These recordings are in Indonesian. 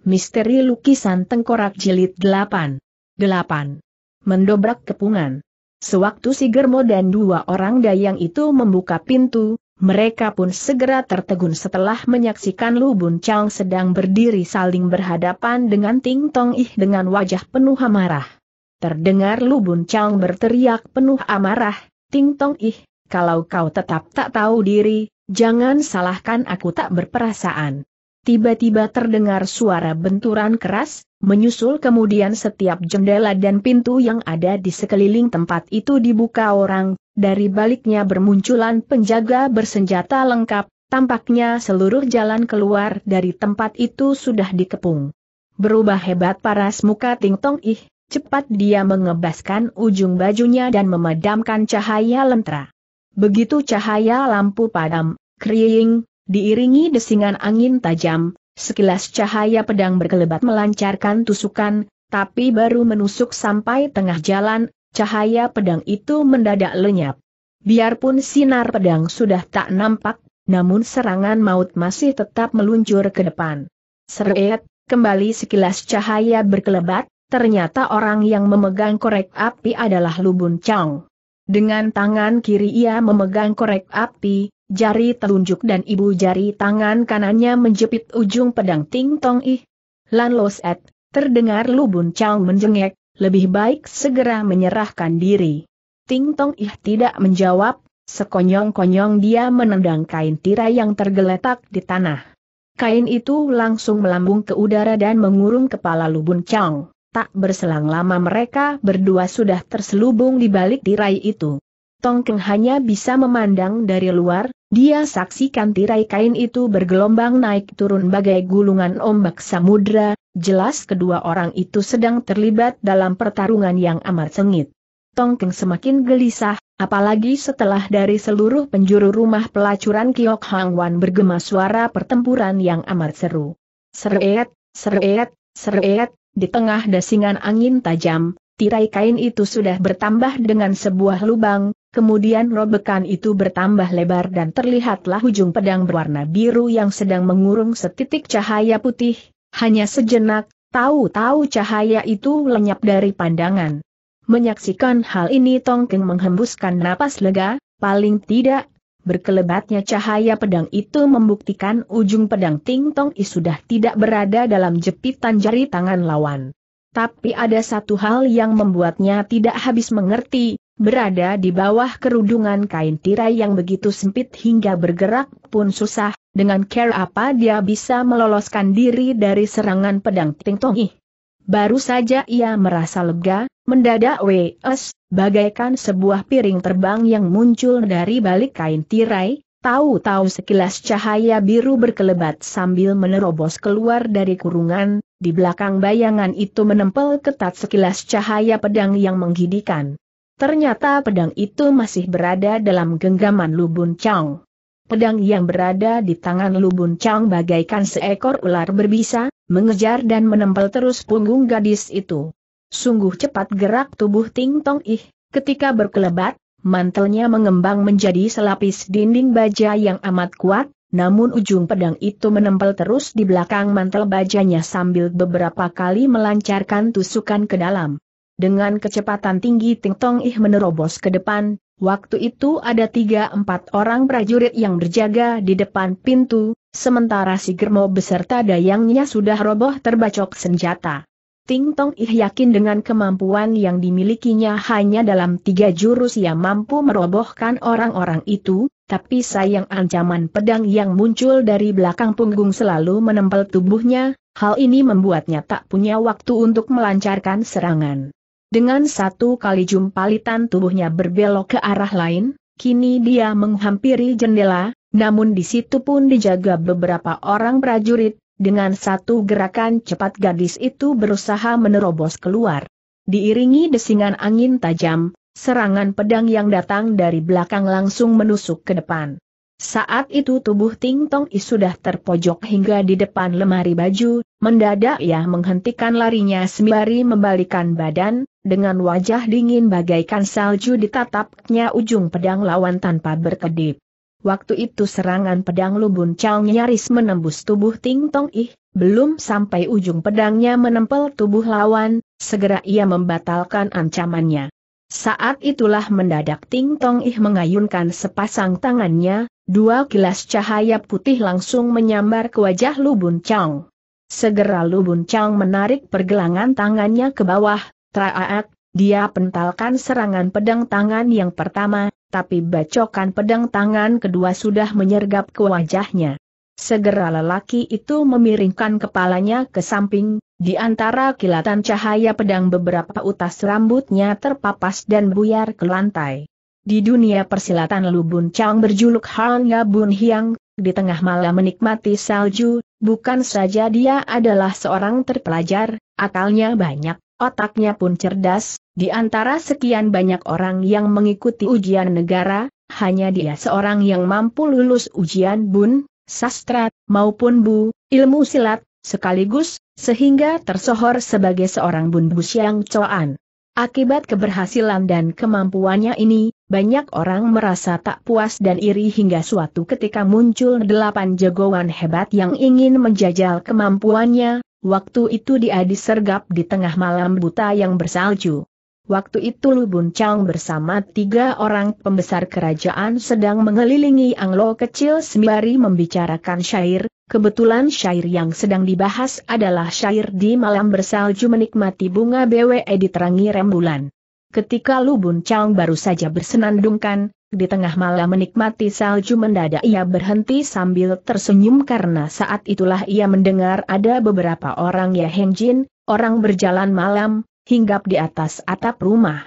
Misteri Lukisan Tengkorak Jilid 8. 8. Mendobrak Kepungan Sewaktu si Germo dan dua orang dayang itu membuka pintu, mereka pun segera tertegun setelah menyaksikan Lu Bun Chang sedang berdiri saling berhadapan dengan Ting Tong Ih dengan wajah penuh amarah. Terdengar Lu Bun Chang berteriak penuh amarah, Ting Tong Ih, kalau kau tetap tak tahu diri, jangan salahkan aku tak berperasaan tiba-tiba terdengar suara benturan keras, menyusul kemudian setiap jendela dan pintu yang ada di sekeliling tempat itu dibuka orang, dari baliknya bermunculan penjaga bersenjata lengkap, tampaknya seluruh jalan keluar dari tempat itu sudah dikepung. Berubah hebat paras muka Ting Tong Ih, cepat dia mengebaskan ujung bajunya dan memadamkan cahaya lentera. Begitu cahaya lampu padam, kriing, diiringi desingan angin tajam, sekilas cahaya pedang berkelebat melancarkan tusukan, tapi baru menusuk sampai tengah jalan, cahaya pedang itu mendadak lenyap. Biarpun sinar pedang sudah tak nampak, namun serangan maut masih tetap meluncur ke depan. Seret, kembali sekilas cahaya berkelebat, ternyata orang yang memegang korek api adalah Lubun Chong. Dengan tangan kiri ia memegang korek api, jari telunjuk dan ibu jari tangan kanannya menjepit ujung pedang Ting Tong Ih. Lan Los Et, terdengar Lubun Chao menjengek, lebih baik segera menyerahkan diri. Ting Tong Ih tidak menjawab, sekonyong-konyong dia menendang kain tirai yang tergeletak di tanah. Kain itu langsung melambung ke udara dan mengurung kepala Lubun Chao. Tak berselang lama mereka berdua sudah terselubung di balik tirai itu. Tong Keng hanya bisa memandang dari luar, dia saksikan tirai kain itu bergelombang naik turun bagai gulungan ombak samudra, jelas kedua orang itu sedang terlibat dalam pertarungan yang amat sengit. Tongkeng semakin gelisah, apalagi setelah dari seluruh penjuru rumah pelacuran Kiok Hang Wan bergema suara pertempuran yang amat seru. Seret, seret, seret, di tengah dasingan angin tajam, tirai kain itu sudah bertambah dengan sebuah lubang, Kemudian robekan itu bertambah lebar dan terlihatlah ujung pedang berwarna biru yang sedang mengurung setitik cahaya putih, hanya sejenak, tahu-tahu cahaya itu lenyap dari pandangan. Menyaksikan hal ini Tongkeng menghembuskan napas lega, paling tidak, berkelebatnya cahaya pedang itu membuktikan ujung pedang Ting Tong I sudah tidak berada dalam jepitan jari tangan lawan. Tapi ada satu hal yang membuatnya tidak habis mengerti, berada di bawah kerudungan kain tirai yang begitu sempit hingga bergerak pun susah, dengan care apa dia bisa meloloskan diri dari serangan pedang Ting Tong Ih. Baru saja ia merasa lega, mendadak W.S. bagaikan sebuah piring terbang yang muncul dari balik kain tirai, tahu-tahu sekilas cahaya biru berkelebat sambil menerobos keluar dari kurungan, di belakang bayangan itu menempel ketat sekilas cahaya pedang yang menggidikan. Ternyata pedang itu masih berada dalam genggaman Lubun Chang. Pedang yang berada di tangan Lubun Chang bagaikan seekor ular berbisa, mengejar dan menempel terus punggung gadis itu. Sungguh cepat gerak tubuh Ting Tong Ih, ketika berkelebat, mantelnya mengembang menjadi selapis dinding baja yang amat kuat, namun ujung pedang itu menempel terus di belakang mantel bajanya sambil beberapa kali melancarkan tusukan ke dalam. Dengan kecepatan tinggi Ting Tong Ih menerobos ke depan, waktu itu ada tiga empat orang prajurit yang berjaga di depan pintu, sementara si Germo beserta dayangnya sudah roboh terbacok senjata. Ting Tong Ih yakin dengan kemampuan yang dimilikinya hanya dalam tiga jurus ia mampu merobohkan orang-orang itu, tapi sayang ancaman pedang yang muncul dari belakang punggung selalu menempel tubuhnya, hal ini membuatnya tak punya waktu untuk melancarkan serangan. Dengan satu kali jumpalitan tubuhnya berbelok ke arah lain, kini dia menghampiri jendela, namun di situ pun dijaga beberapa orang prajurit, dengan satu gerakan cepat gadis itu berusaha menerobos keluar. Diiringi desingan angin tajam, serangan pedang yang datang dari belakang langsung menusuk ke depan. Saat itu tubuh Ting Tong I sudah terpojok hingga di depan lemari baju, mendadak ia menghentikan larinya sembari membalikan badan, dengan wajah dingin bagaikan salju ditatapnya ujung pedang lawan tanpa berkedip. Waktu itu serangan pedang Lubun Chang nyaris menembus tubuh Ting Tong Ih, belum sampai ujung pedangnya menempel tubuh lawan, segera ia membatalkan ancamannya. Saat itulah mendadak Ting Tong Ih mengayunkan sepasang tangannya, dua kilas cahaya putih langsung menyambar ke wajah Lubun Chang. Segera Lubun Chang menarik pergelangan tangannya ke bawah, Traat, dia pentalkan serangan pedang tangan yang pertama, tapi bacokan pedang tangan kedua sudah menyergap ke wajahnya. Segera lelaki itu memiringkan kepalanya ke samping, di antara kilatan cahaya pedang beberapa utas rambutnya terpapas dan buyar ke lantai. Di dunia persilatan Lubun Chang berjuluk Han Ya Bun Hiang, di tengah malam menikmati salju, bukan saja dia adalah seorang terpelajar, akalnya banyak, Otaknya pun cerdas, di antara sekian banyak orang yang mengikuti ujian negara, hanya dia seorang yang mampu lulus ujian bun, sastra, maupun bu, ilmu silat, sekaligus, sehingga tersohor sebagai seorang bun siang coan. Akibat keberhasilan dan kemampuannya ini, banyak orang merasa tak puas dan iri hingga suatu ketika muncul delapan jagoan hebat yang ingin menjajal kemampuannya, Waktu itu dia disergap di tengah malam buta yang bersalju. Waktu itu Lu Bun Chang bersama tiga orang pembesar kerajaan sedang mengelilingi Anglo kecil sembari membicarakan syair, kebetulan syair yang sedang dibahas adalah syair di malam bersalju menikmati bunga BWE diterangi rembulan. Ketika Lu Bun Chang baru saja bersenandungkan, di tengah malam menikmati salju mendadak ia berhenti sambil tersenyum karena saat itulah ia mendengar ada beberapa orang ya Hengjin, orang berjalan malam, hinggap di atas atap rumah.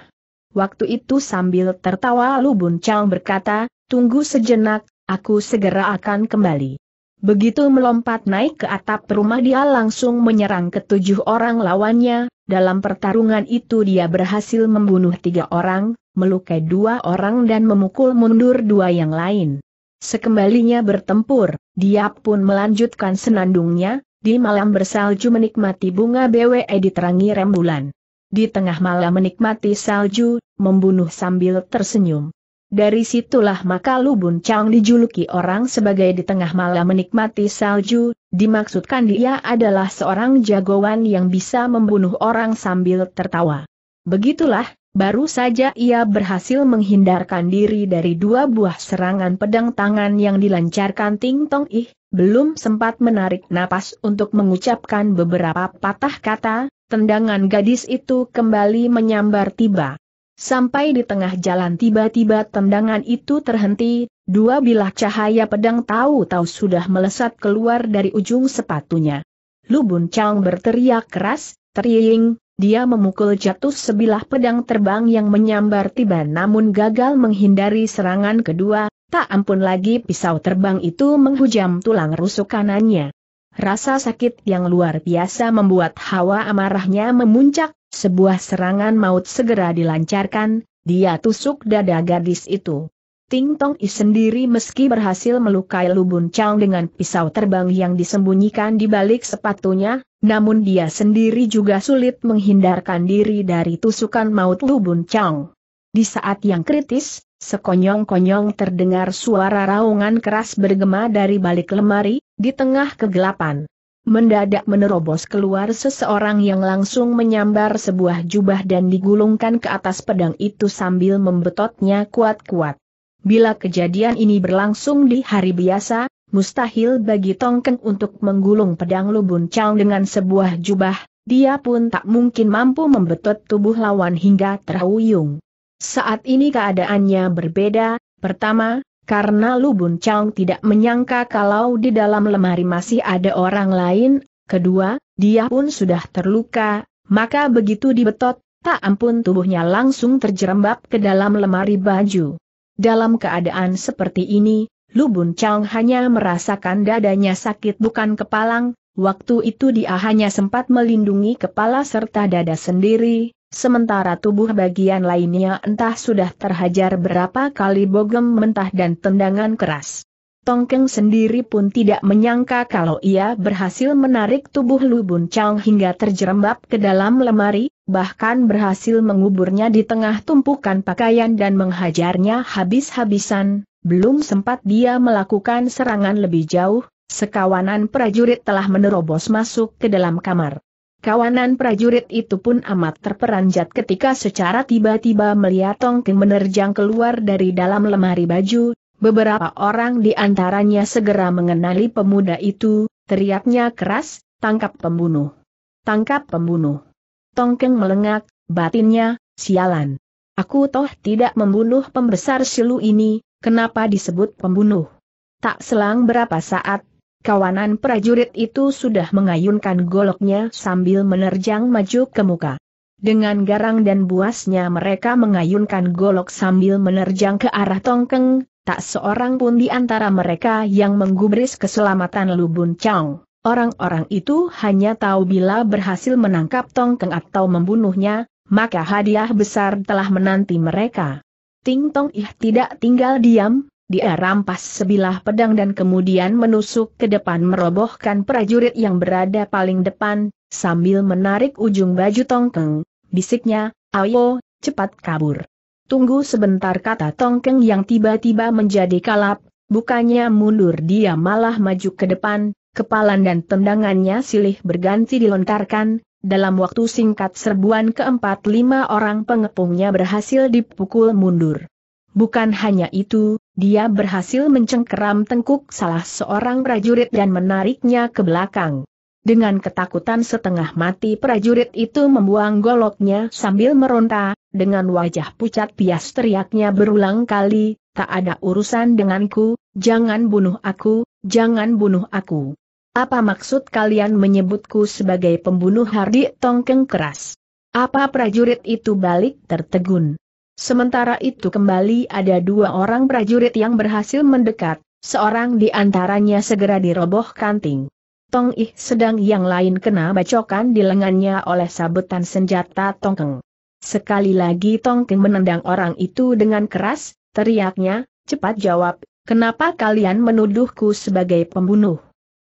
Waktu itu sambil tertawa Lubun Chang berkata, tunggu sejenak, aku segera akan kembali. Begitu melompat naik ke atap rumah dia langsung menyerang ketujuh orang lawannya, dalam pertarungan itu dia berhasil membunuh tiga orang, melukai dua orang dan memukul mundur dua yang lain. Sekembalinya bertempur, dia pun melanjutkan senandungnya, di malam bersalju menikmati bunga BWE diterangi rembulan. Di tengah malam menikmati salju, membunuh sambil tersenyum. Dari situlah maka Lubun Chang dijuluki orang sebagai di tengah malam menikmati salju, dimaksudkan dia adalah seorang jagoan yang bisa membunuh orang sambil tertawa. Begitulah, Baru saja ia berhasil menghindarkan diri dari dua buah serangan pedang tangan yang dilancarkan Ting Tong Ih, belum sempat menarik napas untuk mengucapkan beberapa patah kata, tendangan gadis itu kembali menyambar tiba. Sampai di tengah jalan tiba-tiba tendangan itu terhenti, dua bilah cahaya pedang tahu-tahu sudah melesat keluar dari ujung sepatunya. Lubun Chang berteriak keras, teriing, dia memukul jatuh sebilah pedang terbang yang menyambar tiba namun gagal menghindari serangan kedua, tak ampun lagi pisau terbang itu menghujam tulang rusuk kanannya. Rasa sakit yang luar biasa membuat hawa amarahnya memuncak, sebuah serangan maut segera dilancarkan, dia tusuk dada gadis itu. Ting Tong I sendiri meski berhasil melukai Lubun Chang dengan pisau terbang yang disembunyikan di balik sepatunya, namun dia sendiri juga sulit menghindarkan diri dari tusukan maut Lubun Chang. Di saat yang kritis, sekonyong-konyong terdengar suara raungan keras bergema dari balik lemari, di tengah kegelapan. Mendadak menerobos keluar seseorang yang langsung menyambar sebuah jubah dan digulungkan ke atas pedang itu sambil membetotnya kuat-kuat. Bila kejadian ini berlangsung di hari biasa, Mustahil bagi Tongkeng untuk menggulung pedang Lubun Chao dengan sebuah jubah, dia pun tak mungkin mampu membetot tubuh lawan hingga terhuyung. Saat ini keadaannya berbeda, pertama, karena Lubun Chao tidak menyangka kalau di dalam lemari masih ada orang lain, kedua, dia pun sudah terluka, maka begitu dibetot, tak ampun tubuhnya langsung terjerembab ke dalam lemari baju. Dalam keadaan seperti ini, Lubun Chang hanya merasakan dadanya sakit bukan kepalang, waktu itu dia hanya sempat melindungi kepala serta dada sendiri, sementara tubuh bagian lainnya entah sudah terhajar berapa kali bogem mentah dan tendangan keras. Tongkeng sendiri pun tidak menyangka kalau ia berhasil menarik tubuh Lubun Chang hingga terjerembab ke dalam lemari, bahkan berhasil menguburnya di tengah tumpukan pakaian dan menghajarnya habis-habisan, belum sempat dia melakukan serangan lebih jauh, sekawanan prajurit telah menerobos masuk ke dalam kamar. Kawanan prajurit itu pun amat terperanjat ketika secara tiba-tiba melihat Tongkeng menerjang keluar dari dalam lemari baju, beberapa orang di antaranya segera mengenali pemuda itu, teriaknya keras, tangkap pembunuh. Tangkap pembunuh. Tongkeng melengak, batinnya, sialan. Aku toh tidak membunuh pembesar silu ini, Kenapa disebut pembunuh? Tak selang berapa saat, kawanan prajurit itu sudah mengayunkan goloknya sambil menerjang maju ke muka. Dengan garang dan buasnya mereka mengayunkan golok sambil menerjang ke arah Tongkeng, tak seorang pun di antara mereka yang menggubris keselamatan Lubun Chong. Orang-orang itu hanya tahu bila berhasil menangkap Tongkeng atau membunuhnya, maka hadiah besar telah menanti mereka. Ting Tong Ih tidak tinggal diam, dia rampas sebilah pedang dan kemudian menusuk ke depan merobohkan prajurit yang berada paling depan, sambil menarik ujung baju Tongkeng. Bisiknya, ayo, cepat kabur. Tunggu sebentar kata Tongkeng yang tiba-tiba menjadi kalap, bukannya mundur dia malah maju ke depan, kepalan dan tendangannya silih berganti dilontarkan, dalam waktu singkat serbuan keempat lima orang pengepungnya berhasil dipukul mundur. Bukan hanya itu, dia berhasil mencengkeram tengkuk salah seorang prajurit dan menariknya ke belakang. Dengan ketakutan setengah mati prajurit itu membuang goloknya sambil meronta, dengan wajah pucat pias teriaknya berulang kali, tak ada urusan denganku, jangan bunuh aku, jangan bunuh aku. Apa maksud kalian menyebutku sebagai pembunuh Hardi Tongkeng keras? Apa prajurit itu balik tertegun? Sementara itu kembali ada dua orang prajurit yang berhasil mendekat, seorang di antaranya segera diroboh kanting. Tong Ih sedang yang lain kena bacokan di lengannya oleh sabetan senjata Tongkeng. Sekali lagi Tongkeng menendang orang itu dengan keras, teriaknya, cepat jawab, kenapa kalian menuduhku sebagai pembunuh?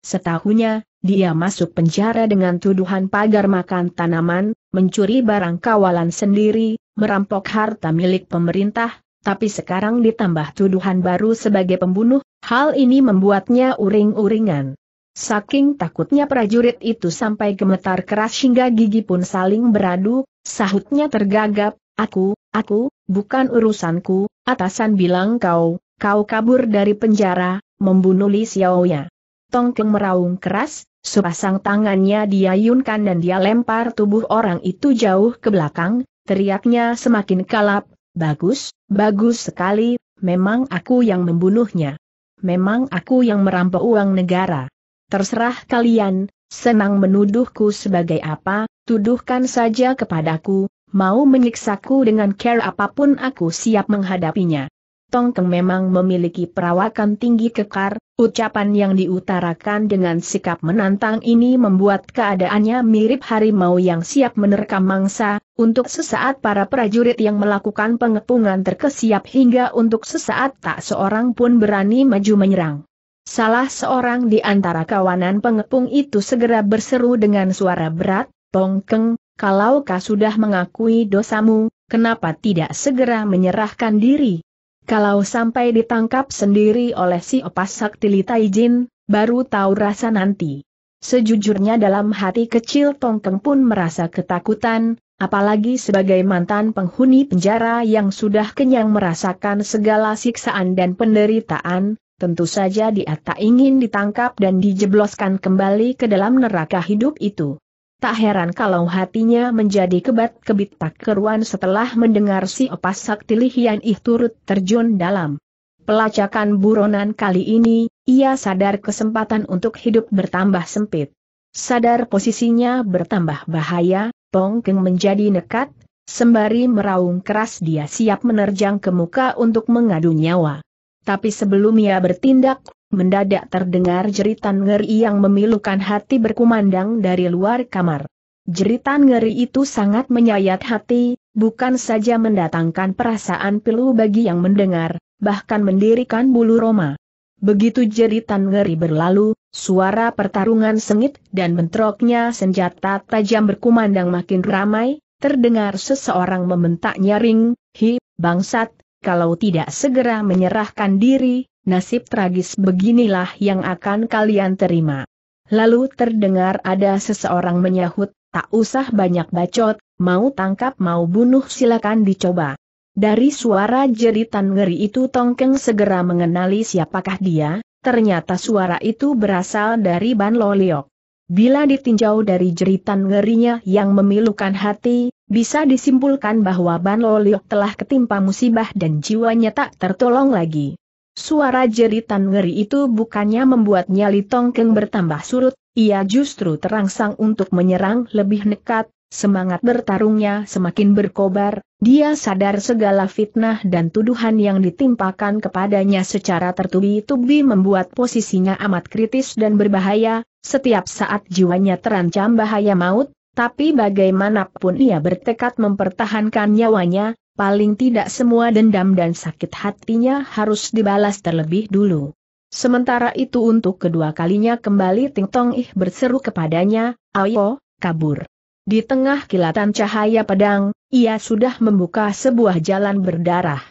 Setahunya, dia masuk penjara dengan tuduhan pagar makan tanaman, mencuri barang kawalan sendiri, merampok harta milik pemerintah, tapi sekarang ditambah tuduhan baru sebagai pembunuh, hal ini membuatnya uring-uringan. Saking takutnya prajurit itu sampai gemetar keras hingga gigi pun saling beradu, sahutnya tergagap, aku, aku, bukan urusanku, atasan bilang kau, kau kabur dari penjara, membunuh Li Xiaoya. Tongkeng meraung keras, sepasang tangannya diayunkan dan dia lempar tubuh orang itu jauh ke belakang, teriaknya semakin kalap, bagus, bagus sekali, memang aku yang membunuhnya. Memang aku yang merampok uang negara. Terserah kalian, senang menuduhku sebagai apa, tuduhkan saja kepadaku, mau menyiksaku dengan care apapun aku siap menghadapinya. Tongkeng memang memiliki perawakan tinggi kekar, ucapan yang diutarakan dengan sikap menantang ini membuat keadaannya mirip harimau yang siap menerkam mangsa, untuk sesaat para prajurit yang melakukan pengepungan terkesiap hingga untuk sesaat tak seorang pun berani maju menyerang. Salah seorang di antara kawanan pengepung itu segera berseru dengan suara berat, Tongkeng, kalau kau sudah mengakui dosamu, kenapa tidak segera menyerahkan diri? Kalau sampai ditangkap sendiri oleh si opas sakti Litaijin, baru tahu rasa nanti. Sejujurnya dalam hati kecil Tongkeng pun merasa ketakutan, apalagi sebagai mantan penghuni penjara yang sudah kenyang merasakan segala siksaan dan penderitaan, tentu saja dia tak ingin ditangkap dan dijebloskan kembali ke dalam neraka hidup itu. Tak heran kalau hatinya menjadi kebat-kebit tak keruan setelah mendengar si opas sakti lihian ih turut terjun dalam. Pelacakan buronan kali ini, ia sadar kesempatan untuk hidup bertambah sempit. Sadar posisinya bertambah bahaya, Tong Keng menjadi nekat, sembari meraung keras dia siap menerjang ke muka untuk mengadu nyawa. Tapi sebelum ia bertindak, mendadak terdengar jeritan ngeri yang memilukan hati berkumandang dari luar kamar. Jeritan ngeri itu sangat menyayat hati, bukan saja mendatangkan perasaan pilu bagi yang mendengar, bahkan mendirikan bulu roma. Begitu jeritan ngeri berlalu, suara pertarungan sengit dan bentroknya senjata tajam berkumandang makin ramai, terdengar seseorang membentak nyaring, Hi, bangsat, kalau tidak segera menyerahkan diri, nasib tragis beginilah yang akan kalian terima. Lalu terdengar ada seseorang menyahut, tak usah banyak bacot, mau tangkap mau bunuh silakan dicoba. Dari suara jeritan ngeri itu Tongkeng segera mengenali siapakah dia, ternyata suara itu berasal dari Ban Loliok. Bila ditinjau dari jeritan ngerinya yang memilukan hati, bisa disimpulkan bahwa Ban Loliok telah ketimpa musibah dan jiwanya tak tertolong lagi. Suara jeritan ngeri itu bukannya membuatnya nyali Tongkeng bertambah surut, ia justru terangsang untuk menyerang lebih nekat, Semangat bertarungnya semakin berkobar, dia sadar segala fitnah dan tuduhan yang ditimpakan kepadanya secara tertubi-tubi membuat posisinya amat kritis dan berbahaya, setiap saat jiwanya terancam bahaya maut, tapi bagaimanapun ia bertekad mempertahankan nyawanya, paling tidak semua dendam dan sakit hatinya harus dibalas terlebih dulu. Sementara itu untuk kedua kalinya kembali Ting Tong Ih berseru kepadanya, ayo, kabur. Di tengah kilatan cahaya pedang, ia sudah membuka sebuah jalan berdarah.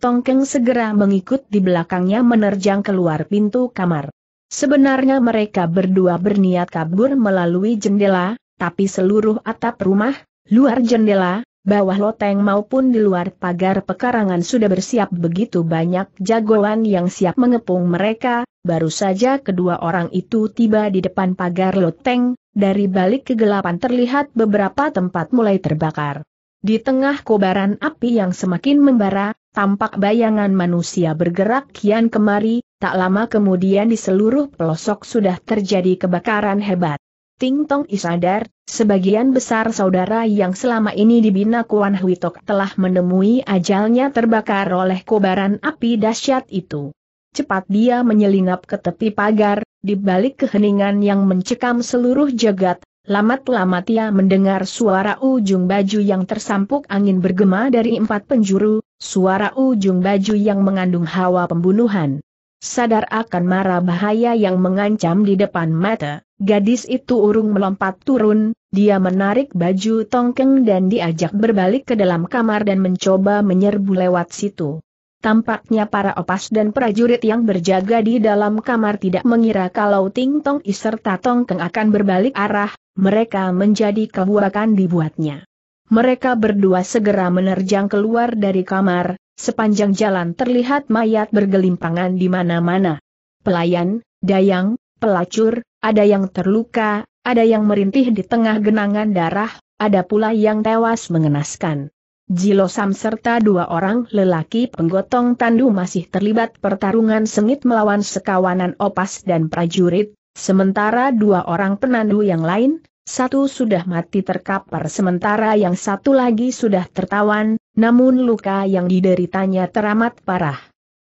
Tongkeng segera mengikut di belakangnya menerjang keluar pintu kamar. Sebenarnya mereka berdua berniat kabur melalui jendela, tapi seluruh atap rumah, luar jendela, bawah loteng maupun di luar pagar pekarangan sudah bersiap begitu banyak jagoan yang siap mengepung mereka, baru saja kedua orang itu tiba di depan pagar loteng, dari balik kegelapan terlihat beberapa tempat mulai terbakar. Di tengah kobaran api yang semakin membara, tampak bayangan manusia bergerak kian kemari, tak lama kemudian di seluruh pelosok sudah terjadi kebakaran hebat. Ting Tong Isadar, sebagian besar saudara yang selama ini dibina Kuan Huitok telah menemui ajalnya terbakar oleh kobaran api dahsyat itu. Cepat dia menyelinap ke tepi pagar, di balik keheningan yang mencekam seluruh jagat, lamat-lamat ia mendengar suara ujung baju yang tersampuk angin bergema dari empat penjuru, suara ujung baju yang mengandung hawa pembunuhan. Sadar akan mara bahaya yang mengancam di depan mata, gadis itu urung melompat turun, dia menarik baju tongkeng dan diajak berbalik ke dalam kamar dan mencoba menyerbu lewat situ. Tampaknya para opas dan prajurit yang berjaga di dalam kamar tidak mengira kalau Ting Tong I serta Tongkeng akan berbalik arah, mereka menjadi kebuakan dibuatnya. Mereka berdua segera menerjang keluar dari kamar, Sepanjang jalan terlihat mayat bergelimpangan di mana-mana. Pelayan, dayang, pelacur, ada yang terluka, ada yang merintih di tengah genangan darah, ada pula yang tewas mengenaskan. Jilo Sam serta dua orang lelaki penggotong tandu masih terlibat pertarungan sengit melawan sekawanan opas dan prajurit, sementara dua orang penandu yang lain, satu sudah mati terkapar sementara yang satu lagi sudah tertawan, namun luka yang dideritanya teramat parah.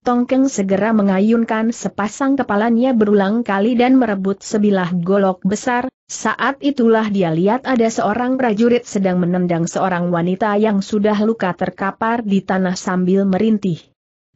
Tongkeng segera mengayunkan sepasang kepalanya berulang kali dan merebut sebilah golok besar, saat itulah dia lihat ada seorang prajurit sedang menendang seorang wanita yang sudah luka terkapar di tanah sambil merintih.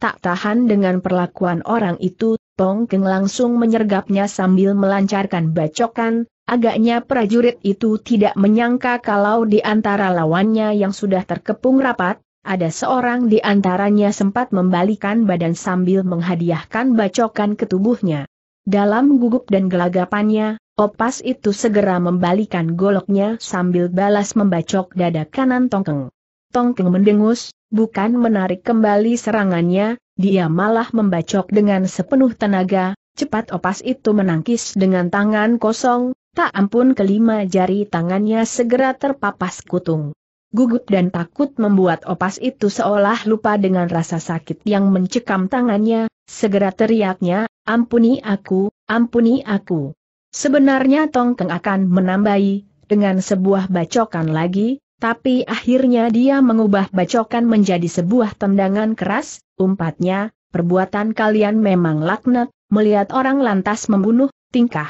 Tak tahan dengan perlakuan orang itu, Tongkeng langsung menyergapnya sambil melancarkan bacokan, Agaknya prajurit itu tidak menyangka kalau di antara lawannya yang sudah terkepung rapat, ada seorang di antaranya sempat membalikan badan sambil menghadiahkan bacokan ke tubuhnya. Dalam gugup dan gelagapannya, opas itu segera membalikan goloknya sambil balas membacok dada kanan Tongkeng. Tongkeng mendengus, bukan menarik kembali serangannya, dia malah membacok dengan sepenuh tenaga, Cepat opas itu menangkis dengan tangan kosong, Tak ampun kelima jari tangannya segera terpapas kutung. Gugup dan takut membuat opas itu seolah lupa dengan rasa sakit yang mencekam tangannya, segera teriaknya, ampuni aku, ampuni aku. Sebenarnya Tongkeng akan menambahi, dengan sebuah bacokan lagi, tapi akhirnya dia mengubah bacokan menjadi sebuah tendangan keras, umpatnya, perbuatan kalian memang laknat, melihat orang lantas membunuh, tingkah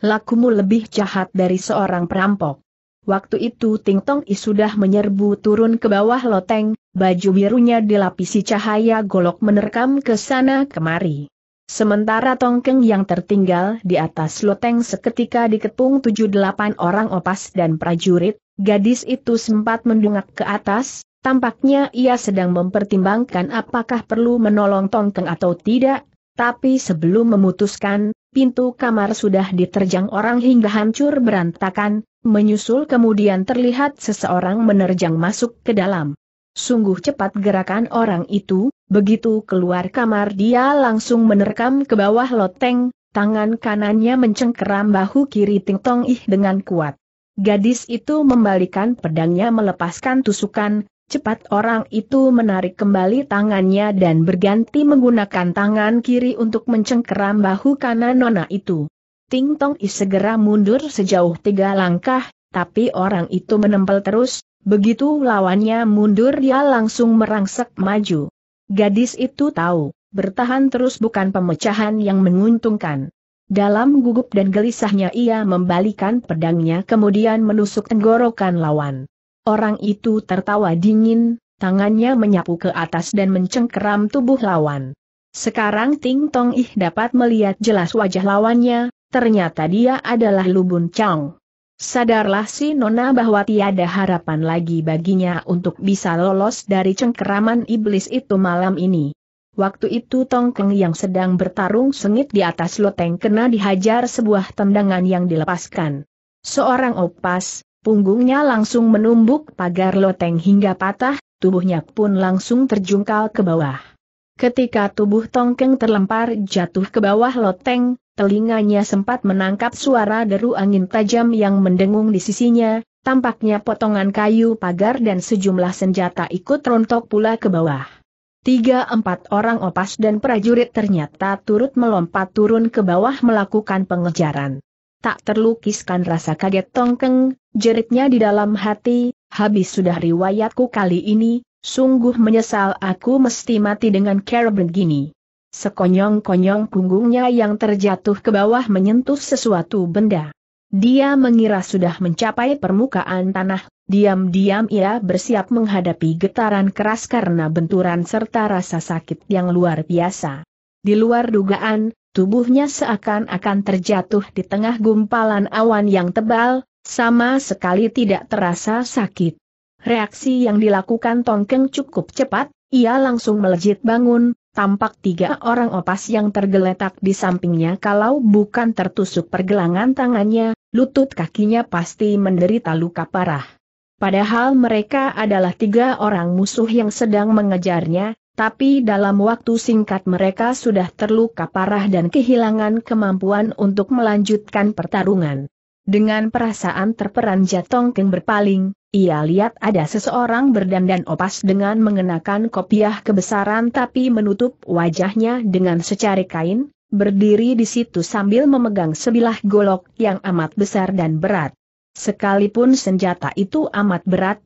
lakumu lebih jahat dari seorang perampok. Waktu itu Ting Tong I sudah menyerbu turun ke bawah loteng, baju birunya dilapisi cahaya golok menerkam ke sana kemari. Sementara Tongkeng yang tertinggal di atas loteng seketika dikepung tujuh delapan orang opas dan prajurit, gadis itu sempat mendungak ke atas, tampaknya ia sedang mempertimbangkan apakah perlu menolong Tongkeng atau tidak, tapi sebelum memutuskan, pintu kamar sudah diterjang orang hingga hancur berantakan, menyusul kemudian terlihat seseorang menerjang masuk ke dalam. Sungguh cepat gerakan orang itu, begitu keluar kamar dia langsung menerkam ke bawah loteng, tangan kanannya mencengkeram bahu kiri Ting Tong Ih dengan kuat. Gadis itu membalikan pedangnya melepaskan tusukan, Cepat orang itu menarik kembali tangannya dan berganti menggunakan tangan kiri untuk mencengkeram bahu kanan nona itu. Ting Tong I segera mundur sejauh tiga langkah, tapi orang itu menempel terus, begitu lawannya mundur dia langsung merangsek maju. Gadis itu tahu, bertahan terus bukan pemecahan yang menguntungkan. Dalam gugup dan gelisahnya ia membalikan pedangnya kemudian menusuk tenggorokan lawan. Orang itu tertawa dingin, tangannya menyapu ke atas dan mencengkeram tubuh lawan. Sekarang Ting Tong Ih dapat melihat jelas wajah lawannya, ternyata dia adalah Lubun Chang. Sadarlah si Nona bahwa tiada harapan lagi baginya untuk bisa lolos dari cengkeraman iblis itu malam ini. Waktu itu Tong Tongkeng yang sedang bertarung sengit di atas loteng kena dihajar sebuah tendangan yang dilepaskan. Seorang opas, Punggungnya langsung menumbuk pagar loteng hingga patah, tubuhnya pun langsung terjungkal ke bawah. Ketika tubuh Tongkeng terlempar jatuh ke bawah loteng, telinganya sempat menangkap suara deru angin tajam yang mendengung di sisinya, tampaknya potongan kayu pagar dan sejumlah senjata ikut rontok pula ke bawah. Tiga empat orang opas dan prajurit ternyata turut melompat turun ke bawah melakukan pengejaran tak terlukiskan rasa kaget tongkeng, jeritnya di dalam hati, habis sudah riwayatku kali ini, sungguh menyesal aku mesti mati dengan cara begini. Sekonyong-konyong punggungnya yang terjatuh ke bawah menyentuh sesuatu benda. Dia mengira sudah mencapai permukaan tanah, diam-diam ia bersiap menghadapi getaran keras karena benturan serta rasa sakit yang luar biasa. Di luar dugaan, Tubuhnya seakan-akan terjatuh di tengah gumpalan awan yang tebal, sama sekali tidak terasa sakit. Reaksi yang dilakukan Tongkeng cukup cepat, ia langsung melejit bangun, tampak tiga orang opas yang tergeletak di sampingnya kalau bukan tertusuk pergelangan tangannya, lutut kakinya pasti menderita luka parah. Padahal mereka adalah tiga orang musuh yang sedang mengejarnya, tapi dalam waktu singkat mereka sudah terluka parah dan kehilangan kemampuan untuk melanjutkan pertarungan. Dengan perasaan terperanjat Tongkeng berpaling, ia lihat ada seseorang berdandan opas dengan mengenakan kopiah kebesaran tapi menutup wajahnya dengan secari kain, berdiri di situ sambil memegang sebilah golok yang amat besar dan berat. Sekalipun senjata itu amat berat,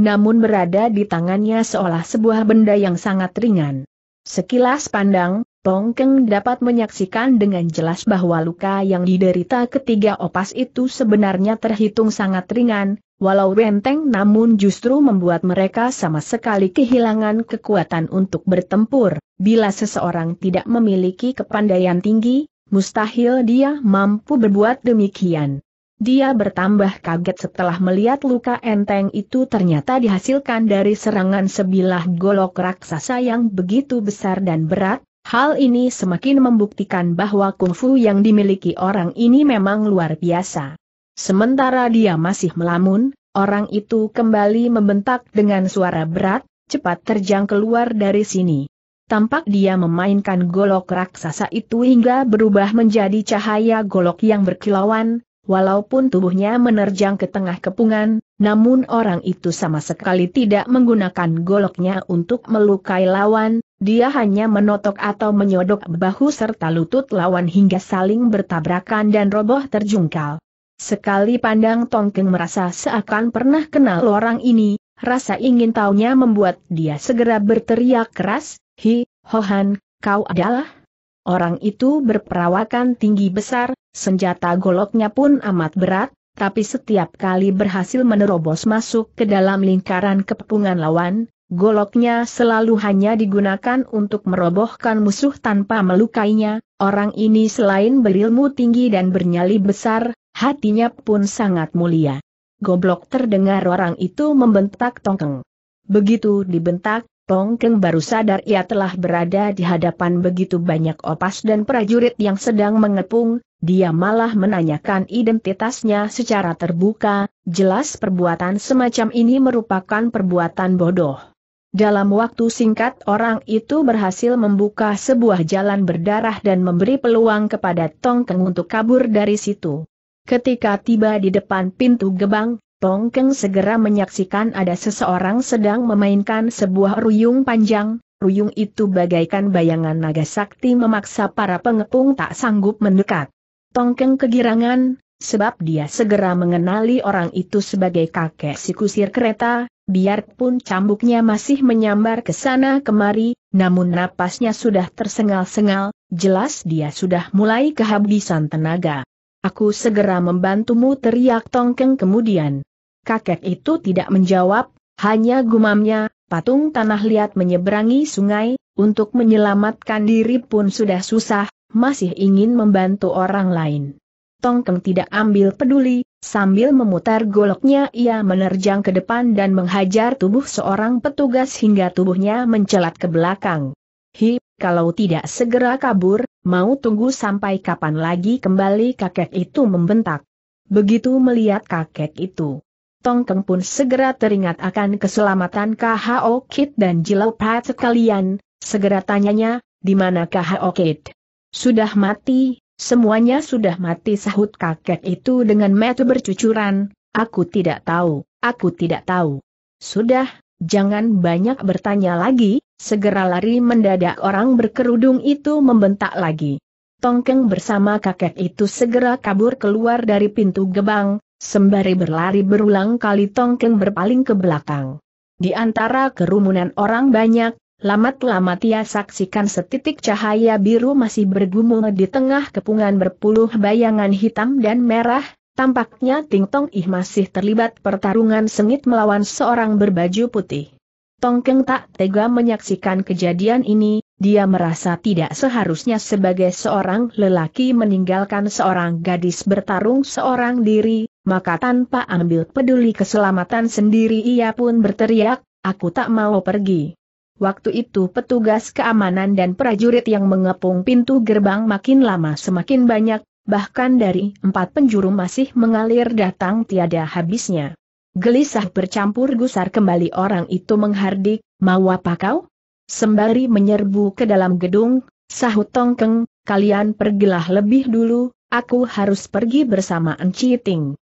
namun berada di tangannya seolah sebuah benda yang sangat ringan. Sekilas pandang, Tongkeng dapat menyaksikan dengan jelas bahwa luka yang diderita ketiga opas itu sebenarnya terhitung sangat ringan, walau renteng namun justru membuat mereka sama sekali kehilangan kekuatan untuk bertempur. Bila seseorang tidak memiliki kepandaian tinggi, mustahil dia mampu berbuat demikian. Dia bertambah kaget setelah melihat luka enteng itu ternyata dihasilkan dari serangan sebilah golok raksasa yang begitu besar dan berat, hal ini semakin membuktikan bahwa kungfu yang dimiliki orang ini memang luar biasa. Sementara dia masih melamun, orang itu kembali membentak dengan suara berat, cepat terjang keluar dari sini. Tampak dia memainkan golok raksasa itu hingga berubah menjadi cahaya golok yang berkilauan, Walaupun tubuhnya menerjang ke tengah kepungan, namun orang itu sama sekali tidak menggunakan goloknya untuk melukai lawan, dia hanya menotok atau menyodok bahu serta lutut lawan hingga saling bertabrakan dan roboh terjungkal. Sekali pandang Tongkeng merasa seakan pernah kenal orang ini, rasa ingin taunya membuat dia segera berteriak keras, Hi, Hohan, kau adalah? Orang itu berperawakan tinggi besar, senjata goloknya pun amat berat, tapi setiap kali berhasil menerobos masuk ke dalam lingkaran kepungan lawan, goloknya selalu hanya digunakan untuk merobohkan musuh tanpa melukainya. Orang ini selain berilmu tinggi dan bernyali besar, hatinya pun sangat mulia. Goblok terdengar orang itu membentak tongkeng. Begitu dibentak, Tongkeng baru sadar ia telah berada di hadapan begitu banyak opas dan prajurit yang sedang mengepung, dia malah menanyakan identitasnya secara terbuka, jelas perbuatan semacam ini merupakan perbuatan bodoh. Dalam waktu singkat orang itu berhasil membuka sebuah jalan berdarah dan memberi peluang kepada Tongkeng untuk kabur dari situ. Ketika tiba di depan pintu gebang, Tong Keng segera menyaksikan ada seseorang sedang memainkan sebuah ruyung panjang, ruyung itu bagaikan bayangan naga sakti memaksa para pengepung tak sanggup mendekat. Tong Keng kegirangan, sebab dia segera mengenali orang itu sebagai kakek si kusir kereta, biarpun cambuknya masih menyambar ke sana kemari, namun napasnya sudah tersengal-sengal, jelas dia sudah mulai kehabisan tenaga. Aku segera membantumu teriak Tongkeng kemudian kakek itu tidak menjawab, hanya gumamnya, patung tanah liat menyeberangi sungai, untuk menyelamatkan diri pun sudah susah, masih ingin membantu orang lain. Tongkeng tidak ambil peduli, sambil memutar goloknya ia menerjang ke depan dan menghajar tubuh seorang petugas hingga tubuhnya mencelat ke belakang. Hi, kalau tidak segera kabur, mau tunggu sampai kapan lagi kembali kakek itu membentak. Begitu melihat kakek itu, Tongkeng pun segera teringat akan keselamatan KHO Kit dan Jilau Pat sekalian, segera tanyanya, di mana KHO Kit? Sudah mati, semuanya sudah mati sahut kakek itu dengan metu bercucuran, aku tidak tahu, aku tidak tahu. Sudah, jangan banyak bertanya lagi, segera lari mendadak orang berkerudung itu membentak lagi. Tongkeng bersama kakek itu segera kabur keluar dari pintu gebang, Sembari berlari berulang kali Tongkeng berpaling ke belakang. Di antara kerumunan orang banyak, lamat-lamat ia saksikan setitik cahaya biru masih bergumul di tengah kepungan berpuluh bayangan hitam dan merah, tampaknya Ting Tong Ih masih terlibat pertarungan sengit melawan seorang berbaju putih. Tongkeng tak tega menyaksikan kejadian ini, dia merasa tidak seharusnya sebagai seorang lelaki meninggalkan seorang gadis bertarung seorang diri, maka tanpa ambil peduli keselamatan sendiri ia pun berteriak, aku tak mau pergi. Waktu itu petugas keamanan dan prajurit yang mengepung pintu gerbang makin lama semakin banyak, bahkan dari empat penjuru masih mengalir datang tiada habisnya. Gelisah bercampur gusar kembali orang itu menghardik, mau apa kau? Sembari menyerbu ke dalam gedung, sahut Tongkeng, kalian pergilah lebih dulu, aku harus pergi bersama Enci Ting.